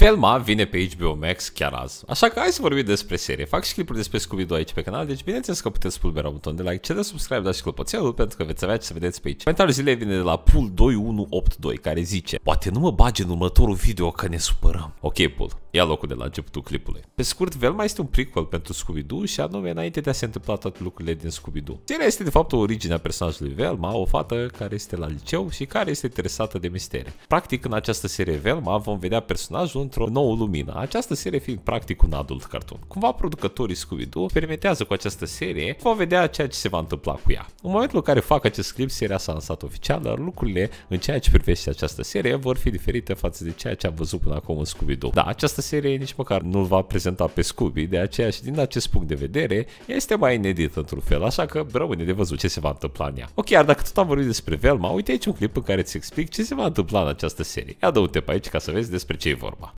Velma vine pe HBO Max chiar azi. Așa că hai să vorbim despre serie. Fac și clipuri despre Scooby-Doo aici pe canal, deci bineînțeles că puteți pulbera butonul de like, ce de subscribe, dați și clopoțelul pentru că veți avea ce să vedeți pe aici. Comentariul zilei vine de la Pool 2182 care zice Poate nu mă bage în următorul video că ne supărăm. Ok, Pool, ia locul de la începutul clipului. Pe scurt, Velma este un prequel pentru Scooby-Doo și anume înainte de a se întâmpla toate lucrurile din Scooby-Doo. Seria este de fapt o originea personajului Velma, o fată care este la liceu și care este interesată de mistere. Practic, în această serie Velma vom vedea personajul într-o nouă lumină. Această serie fiind practic un adult cartoon. Cumva producătorii Scooby-Doo experimentează cu această serie, vom vedea ceea ce se va întâmpla cu ea. În momentul în care fac acest clip, seria s-a lansat oficial, dar lucrurile în ceea ce privește această serie vor fi diferite față de ceea ce am văzut până acum în Scooby-Doo. Da, această serie nici măcar nu-l va prezenta pe Scooby, de aceea și din acest punct de vedere este mai inedit într-un fel, așa că rămâne de văzut ce se va întâmpla în ea. Ok, iar dacă tot am vorbit despre Velma, uite aici un clip în care îți explic ce se va întâmpla în această serie. Ia dă-te pe aici ca să vezi despre ce e vorba.